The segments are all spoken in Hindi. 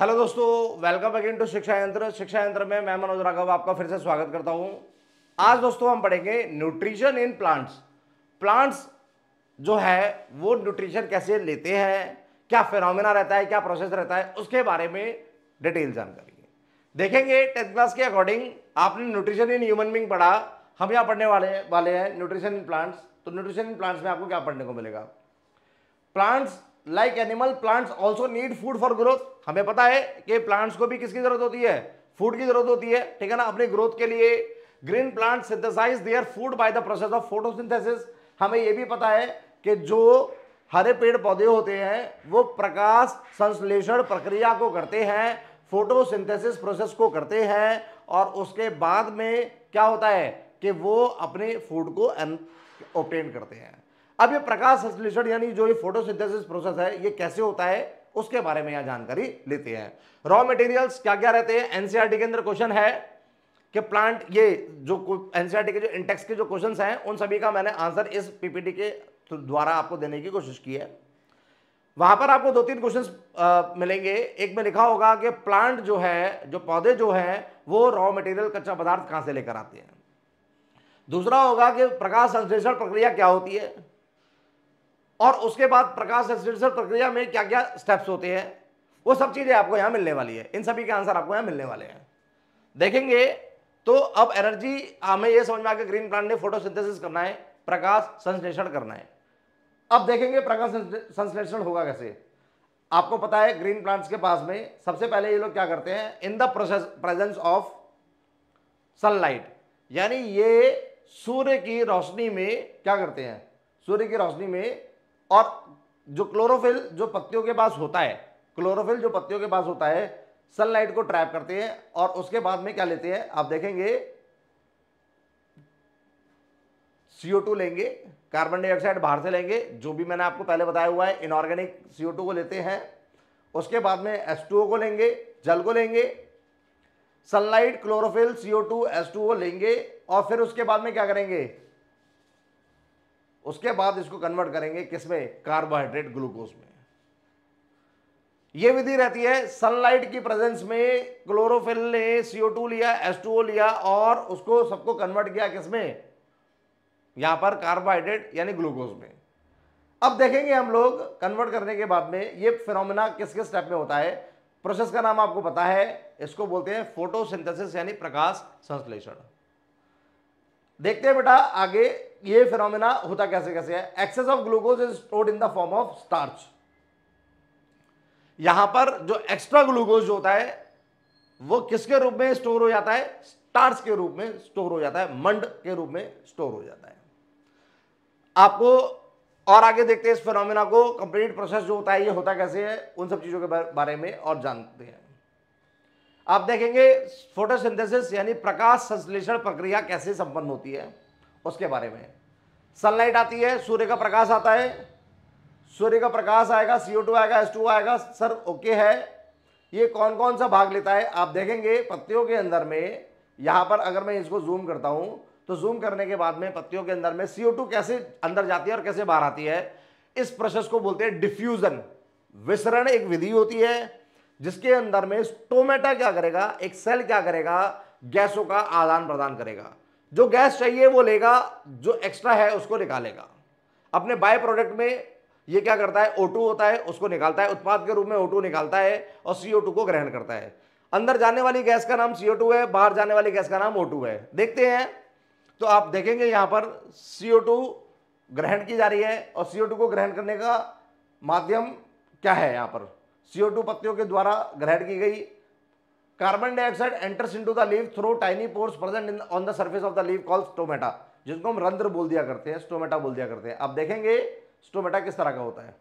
हेलो दोस्तों वेलकम अगेन टू शिक्षा यंत्र शिक्षा यंत्र में मैं मनोज राघव आपका फिर से स्वागत करता हूं आज दोस्तों हम पढ़ेंगे न्यूट्रिशन इन प्लांट्स प्लांट्स जो है वो न्यूट्रिशन कैसे लेते हैं क्या फिनोमिना रहता है क्या प्रोसेस रहता है उसके बारे में डिटेल जानकारी देखेंगे टेंथ क्लास के अकॉर्डिंग आपने न्यूट्रिशन इन ह्यूमन बींग पढ़ा हम यहाँ पढ़ने वाले वाले हैं न्यूट्रिशन इन प्लांट्स तो न्यूट्रिशन इन प्लांट्स में आपको क्या पढ़ने को मिलेगा plants like animal plants also need food for growth हमें पता है कि प्लांट्स को भी किसकी जरूरत होती है फूड की जरूरत होती है ठीक है ना अपनी ग्रोथ के लिए green plant synthesize their food by the process of photosynthesis हमें यह भी पता है कि जो हरे पेड़ पौधे होते हैं वो प्रकाश संश्लेषण प्रक्रिया को करते हैं फोटोसिंथेसिस प्रोसेस को करते हैं और उसके बाद में क्या होता है कि वो अपने फूड को ऑप्टेन करते हैं अब ये प्रकाश संश्लेषण यानी जो ये फोटोसिंथेसिस प्रोसेस है ये कैसे होता है उसके बारे में यह जानकारी लेते हैं रॉ मटेरियल्स क्या क्या रहते हैं एनसीआरटी e के अंदर क्वेश्चन है कि प्लांट ये जो एनसीआरटी e के जो इंटेक्स के जो क्वेश्चन हैं उन सभी का मैंने आंसर इस पीपीटी के द्वारा आपको देने की कोशिश की है वहां पर आपको दो तीन क्वेश्चन मिलेंगे एक में लिखा होगा कि प्लांट जो है जो पौधे जो है वो रॉ मटेरियल कच्चा पदार्थ कहां से लेकर आते हैं दूसरा होगा कि प्रकाश संश्लेषण प्रक्रिया क्या होती है और उसके बाद प्रकाश संश्लेषण प्रक्रिया में क्या क्या स्टेप्स होते हैं वो सब चीज़ें आपको यहाँ मिलने वाली है इन सभी के आंसर आपको यहाँ मिलने वाले हैं देखेंगे तो अब एनर्जी हमें ये समझ में आकर ग्रीन प्लांट ने फोटोसिंथेसिस करना है प्रकाश संश्लेषण करना है अब देखेंगे प्रकाश संश्लेषण होगा कैसे आपको पता है ग्रीन प्लांट्स के पास में सबसे पहले ये लोग क्या करते हैं in the process presence of sunlight यानी ये सूर्य की रोशनी में क्या करते हैं सूर्य की रोशनी में और जो क्लोरोफिल जो पत्तियों के पास होता है क्लोरोफिल जो पत्तियों के पास होता है सनलाइट को ट्रैप करते हैं और उसके बाद में क्या लेते हैं आप देखेंगे CO2 लेंगे कार्बन डाइऑक्साइड बाहर से लेंगे जो भी मैंने आपको पहले बताया हुआ है इनऑर्गेनिक CO2 को लेते हैं उसके बाद में H2O को लेंगे जल को लेंगे सनलाइट क्लोरोफिल CO2 H2O लेंगे और फिर उसके बाद में क्या करेंगे उसके बाद इसको कन्वर्ट करेंगे किसमें कार्बोहाइड्रेट ग्लूकोज में यह विधि रहती है सनलाइट की प्रेजेंस में क्लोरोफिल ने CO2 लिया H2O लिया और उसको सबको कन्वर्ट किया किसमें यहां पर कार्बोहाइड्रेट यानी ग्लूकोज में अब देखेंगे हम लोग कन्वर्ट करने के बाद में यह फिनोमिना किस किस स्टेप में होता है प्रोसेस का नाम आपको पता है इसको बोलते हैं फोटोसिंथेसिस यानी प्रकाश संश्लेषण देखते हैं बेटा आगे ये फिनोमिना होता कैसे कैसे है excess of glucose is stored in the form of starch यहां पर जो एक्स्ट्रा ग्लूकोज होता है वो किसके रूप में स्टोर हो जाता है स्टार्च के रूप में स्टोर हो जाता है मंड के रूप में स्टोर हो जाता है आपको और आगे देखते हैं इस फिनोमिना को कंप्लीट प्रोसेस जो होता है ये होता कैसे है उन सब चीज़ों के बारे में और जानते हैं आप देखेंगे फोटोसिंथेसिस यानी प्रकाश संश्लेषण प्रक्रिया कैसे संपन्न होती है उसके बारे में सनलाइट आती है सूर्य का प्रकाश आता है सूर्य का प्रकाश आएगा सीओ टू आएगा एस टू आएगा सर ओके है ये कौन कौन सा भाग लेता है आप देखेंगे पत्तियों के अंदर में यहाँ पर अगर मैं इसको जूम करता हूँ तो जूम करने के बाद में पत्तियों के अंदर में CO2 कैसे अंदर जाती है और कैसे बाहर आती है इस प्रोसेस को बोलते हैं डिफ्यूज़न विसरण एक विधि होती है जिसके अंदर में स्टोमेटा क्या करेगा एक सेल क्या करेगा गैसों का आदान प्रदान करेगा जो गैस चाहिए वो लेगा जो एक्स्ट्रा है उसको निकालेगा अपने बाय प्रोडक्ट में ये क्या करता है ओटू होता है उसको निकालता है उत्पाद के रूप में ओटू निकालता है और CO2 को ग्रहण करता है अंदर जाने वाली गैस का नाम सीओ है बाहर जाने वाली गैस का नाम ओ है देखते हैं तो आप देखेंगे यहाँ पर सीओ ग्रहण की जा रही है और सीओ को ग्रहण करने का माध्यम क्या है यहाँ पर टू पत्तियों के द्वारा ग्रहण की गई carbon dioxide enters into the leaf through tiny pores present on the surface of the leaf call stomata जिसको हम रंध्र बोल दिया करते हैं स्टोमेटा बोल दिया करते हैं आप देखेंगे स्टोमेटा किस तरह का होता है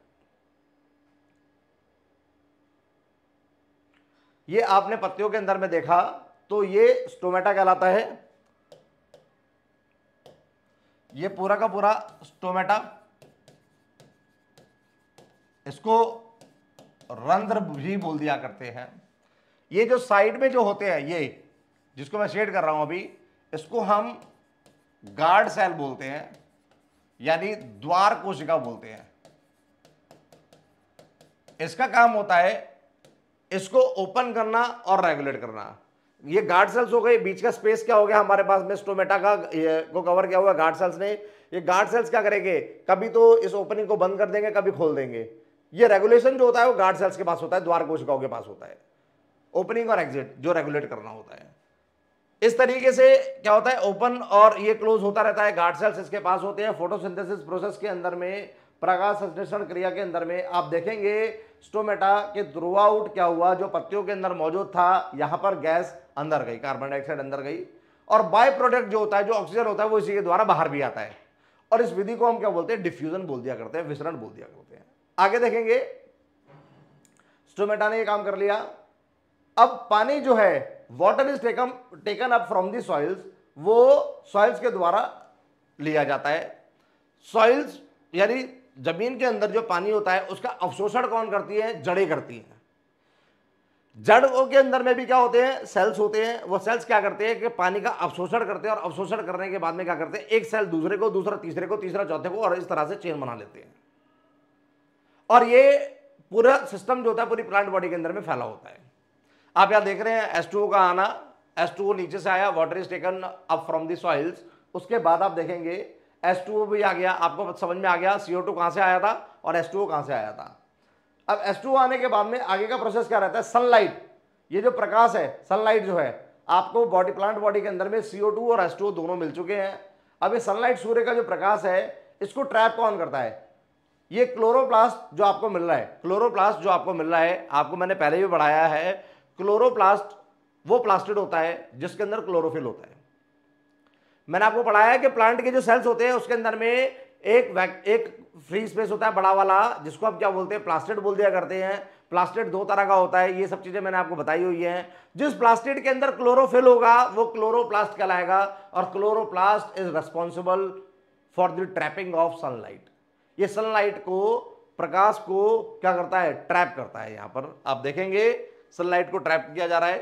ये आपने पत्तियों के अंदर में देखा तो ये स्टोमेटा कहलाता है ये पूरा का पूरा स्टोमेटा इसको रंध्र भी बोल दिया करते हैं ये जो साइड में जो होते हैं ये जिसको मैं शेड कर रहा हूं अभी इसको हम गार्ड सेल बोलते हैं यानी द्वार कोशिका बोलते हैं इसका काम होता है इसको ओपन करना और रेगुलेट करना ये गार्ड सेल्स हो गए बीच का स्पेस क्या हो गया हमारे पास में स्टोमेटा का को कवर किया हुआ गार्ड सेल्स ने ये गार्ड सेल्स क्या करेंगे कभी तो इस ओपनिंग को बंद कर देंगे कभी खोल देंगे ये रेगुलेशन जो होता है वो गार्ड सेल्स के पास होता है द्वार कोशिकाओं के पास होता है ओपनिंग और एग्जिट जो रेगुलेट करना होता है इस तरीके से क्या होता है ओपन और ये क्लोज होता रहता है गार्ड सेल्स इसके पास होते हैं फोटोसिंथेसिस प्रोसेस के अंदर में प्रकाश संश्लेषण क्रिया के अंदर में आप देखेंगे स्टोमेटा के थ्रू आउट क्या हुआ जो पत्तियों के अंदर मौजूद था यहां पर गैस अंदर गई कार्बन डाइऑक्साइड अंदर गई और बाय प्रोडक्ट जो होता है जो ऑक्सीजन होता है वो इसी के द्वारा बाहर भी आता है और इस विधि को हम क्या बोलते हैं डिफ्यूजन बोल दिया करते हैं विसरण बोल दिया करते हैं आगे देखेंगे स्टोमेटा ने यह काम कर लिया अब पानी जो है water is taken taken up from the soils वो सॉइल्स के द्वारा लिया जाता है सॉइल्स यानी जमीन के अंदर जो पानी होता है उसका अवशोषण कौन करती है जड़ें करती हैं जड़ों के अंदर में भी क्या होते हैं सेल्स होते हैं वो सेल्स क्या करते हैं कि पानी का अवशोषण करते हैं और अवशोषण करने के बाद में क्या करते हैं एक सेल दूसरे को दूसरा तीसरे को तीसरा चौथे को और इस तरह से चेन बना लेते हैं और ये पूरा सिस्टम जो होता है पूरी प्लांट बॉडी के अंदर में फैला होता है आप यहाँ देख रहे हैं एस टू का आना एस टू नीचे से आया water is taken up from the soils उसके बाद आप देखेंगे एस टू भी आ गया आपको समझ में आ गया सी ओ टू कहाँ से आया था और एस टू कहाँ से आया था अब एस टू आने के बाद में आगे का प्रोसेस क्या रहता है सनलाइट ये जो प्रकाश है सनलाइट जो है आपको बॉडी प्लांट बॉडी के अंदर में सी ओ टू और एस टू दोनों मिल चुके हैं अब ये सनलाइट सूर्य का जो प्रकाश है इसको ट्रैप कौन करता है ये क्लोरोप्लास्ट जो आपको मिल रहा है क्लोरोप्लास्ट जो आपको मिल रहा है आपको मैंने पहले भी बढ़ाया है क्लोरोप्लास्ट वो प्लास्टिड होता है जिसके अंदर क्लोरोफिल होता है मैंने आपको पढ़ाया है कि प्लांट के जो सेल्स होते हैं उसके अंदर में एक एक फ्री स्पेस होता है बड़ा वाला जिसको आप क्या बोलते हैं प्लास्टिड बोल दिया करते हैं प्लास्टिड दो तरह का होता है ये सब चीज़ें मैंने आपको बताई हुई हैं जिस प्लास्टिड के अंदर क्लोरोफिल होगा वो क्लोरोप्लास्ट कहलाएगा और chloroplast is responsible for the trapping of sunlight ये सनलाइट को प्रकाश को क्या करता है ट्रैप करता है यहाँ पर आप देखेंगे सनलाइट को ट्रैप किया जा रहा है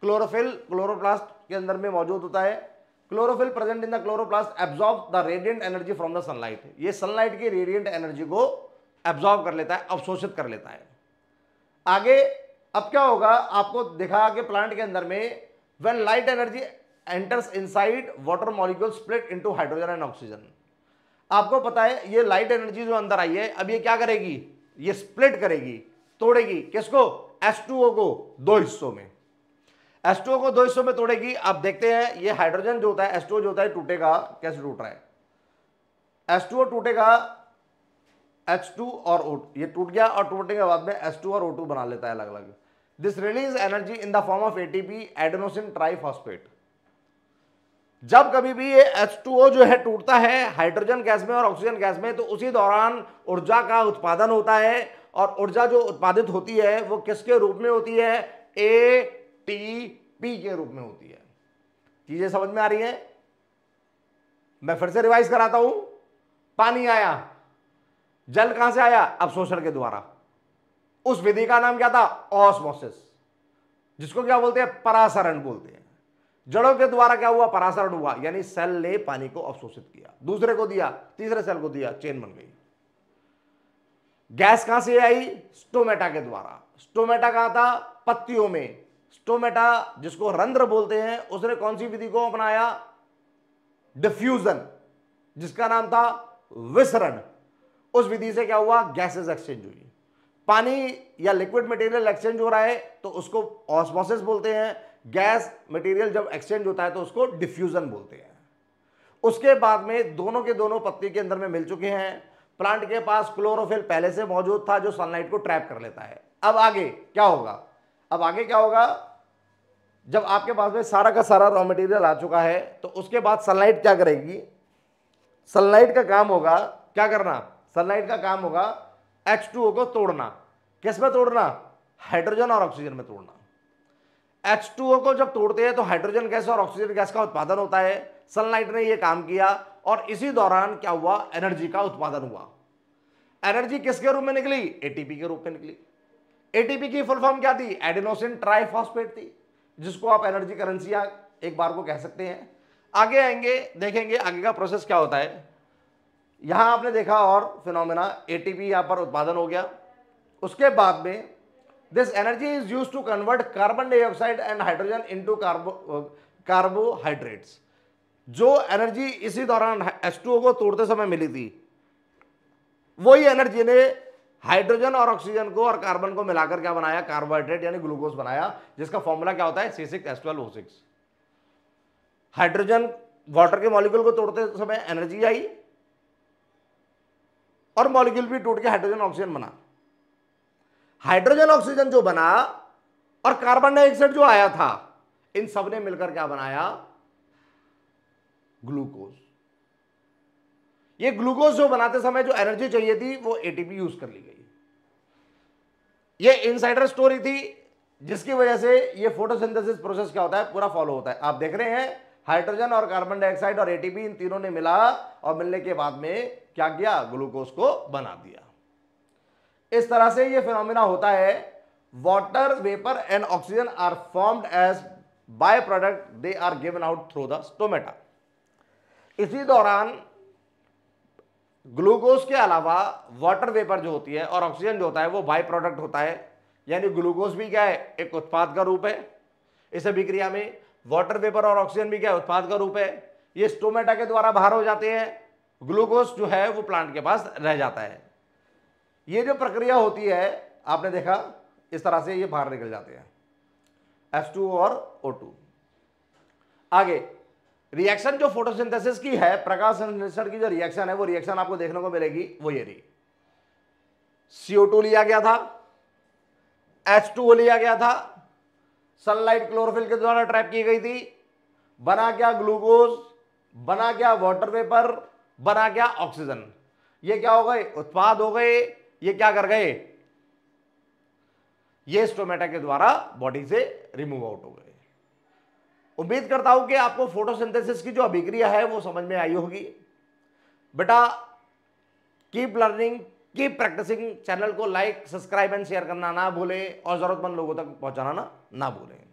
क्लोरोफिल क्लोरोप्लास्ट के अंदर में मौजूद होता है chlorophyll present in the chloroplast absorb the radiant energy from the sunlight ये सनलाइट की रेडियंट एनर्जी को एब्जॉर्ब कर लेता है अवशोषित कर लेता है आगे अब क्या होगा आपको दिखा कि प्लांट के अंदर में when light energy enters inside water molecule split into hydrogen and oxygen आपको पता है ये लाइट एनर्जी जो अंदर आई है अब ये क्या करेगी ये स्प्लिट करेगी तोड़ेगी किसको H2O को दो हिस्सों में H2O को दो हिस्सों में तोड़ेगी आप देखते हैं ये हाइड्रोजन जो होता है H2O जो होता है टूटेगा कैसे टूट रहा है H2O टूटेगा H2 और O ये टूट गया और टूटने के बाद में H2 और O2 बना लेता है अलग अलग this release energy in the form of ATP adenosine triphosphate जब कभी भी ये H2O जो है टूटता है हाइड्रोजन गैस में और ऑक्सीजन गैस में तो उसी दौरान ऊर्जा का उत्पादन होता है और ऊर्जा जो उत्पादित होती है वो किसके रूप में होती है ए टी पी के रूप में होती है चीजें समझ में आ रही है मैं फिर से रिवाइज कराता हूं पानी आया जल कहां से आया अब शोषण के द्वारा उस विधि का नाम क्या था ऑसमोसिस जिसको क्या बोलते हैं परासरण बोलते हैं जड़ों के द्वारा क्या हुआ परासरण हुआ यानी सेल ने पानी को अवशोषित किया दूसरे को दिया तीसरे सेल को दिया चेन बन गई गैस कहां से आई स्टोमेटा के द्वारा स्टोमेटा कहा था पत्तियों में स्टोमेटा जिसको रंध्र बोलते हैं उसने कौन सी विधि को अपनाया डिफ्यूजन जिसका नाम था विसरण उस विधि से क्या हुआ गैसेस एक्सचेंज हुई पानी या लिक्विड मटेरियल एक्सचेंज हो रहा है तो उसको ऑस्मोसिस बोलते हैं गैस मटेरियल जब एक्सचेंज होता है तो उसको डिफ्यूज़न बोलते हैं उसके बाद में दोनों के दोनों पत्ती के अंदर में मिल चुके हैं प्लांट के पास क्लोरोफिल पहले से मौजूद था जो सनलाइट को ट्रैप कर लेता है अब आगे क्या होगा अब आगे क्या होगा जब आपके पास में सारा का सारा रॉ मटेरियल आ चुका है तो उसके बाद सनलाइट क्या करेगी सनलाइट का काम होगा क्या करना सनलाइट का काम होगा एच को तोड़ना किस में तोड़ना हाइड्रोजन और ऑक्सीजन में तोड़ना H2O को जब तोड़ते हैं तो हाइड्रोजन गैस और ऑक्सीजन गैस का उत्पादन होता है सनलाइट ने यह काम किया और इसी दौरान क्या हुआ एनर्जी का उत्पादन हुआ एनर्जी किसके रूप में निकली एटीपी के रूप में निकली एटीपी की फुल फॉर्म क्या थी एडिनोसिन ट्राइफॉस्फेट थी जिसको आप एनर्जी करेंसी एक बार को कह सकते हैं आगे आएंगे देखेंगे आगे का प्रोसेस क्या होता है यहां आपने देखा और फिनोमिना एटीपी यहां पर उत्पादन हो गया उसके बाद में this energy is used to convert carbon dioxide and hydrogen into carbo uh, carbohydrates जो एनर्जी इसी दौरान H2O को तोड़ते समय मिली थी वही एनर्जी ने हाइड्रोजन और ऑक्सीजन को और कार्बन को मिलाकर क्या बनाया कार्बोहाइड्रेट यानी ग्लूकोज बनाया जिसका फॉर्मूला क्या होता है सी सिक्स हाइड्रोजन वाटर के मॉलिक्यूल को तोड़ते समय एनर्जी आई और मॉलिक्यूल भी टूट के हाइड्रोजन ऑक्सीजन बना हाइड्रोजन ऑक्सीजन जो बना और कार्बन डाइऑक्साइड जो आया था इन सब ने मिलकर क्या बनाया ग्लूकोज ये ग्लूकोज जो बनाते समय जो एनर्जी चाहिए थी वो एटीपी यूज कर ली गई ये इनसाइडर स्टोरी थी जिसकी वजह से ये फोटोसिंथेसिस प्रोसेस क्या होता है पूरा फॉलो होता है आप देख रहे हैं हाइड्रोजन और कार्बन डाइऑक्साइड और एटीपी इन तीनों ने मिला और मिलने के बाद में क्या किया ग्लूकोज को बना दिया इस तरह से ये फिनोमिना होता है water vapour and oxygen are formed as by product they are given out through the stomata इसी दौरान ग्लूकोज के अलावा वाटर वेपर जो होती है और ऑक्सीजन जो होता है वो बाय प्रोडक्ट होता है यानी ग्लूकोज भी क्या है एक उत्पाद का रूप है इस अभिक्रिया में वाटर वेपर और ऑक्सीजन भी क्या है उत्पाद का रूप है ये स्टोमेटा के द्वारा बाहर हो जाते हैं ग्लूकोज जो है वो प्लांट के पास रह जाता है ये जो प्रक्रिया होती है आपने देखा इस तरह से ये बाहर निकल जाते हैं एस और ओ आगे रिएक्शन जो फोटोसिंथेसिस की है प्रकाश संश्लेषण की जो रिएक्शन है वो रिएक्शन आपको देखने को मिलेगी वो ये रही CO2 लिया गया था H2O लिया गया था सनलाइट क्लोरोफिल के द्वारा ट्रैप की गई थी बना क्या ग्लूकोज बना क्या वाटर वेपर बना क्या ऑक्सीजन ये क्या हो गए उत्पाद हो गए ये क्या कर गए ये स्टोमेटा के द्वारा बॉडी से रिमूव आउट हो गए उम्मीद करता हूं कि आपको फोटोसिंथेसिस की जो अभिक्रिया है वो समझ में आई होगी बेटा keep learning keep practicing channel को लाइक सब्सक्राइब एंड शेयर करना ना भूलें और ज़रूरतमंद लोगों तक पहुंचाना ना ना भूलें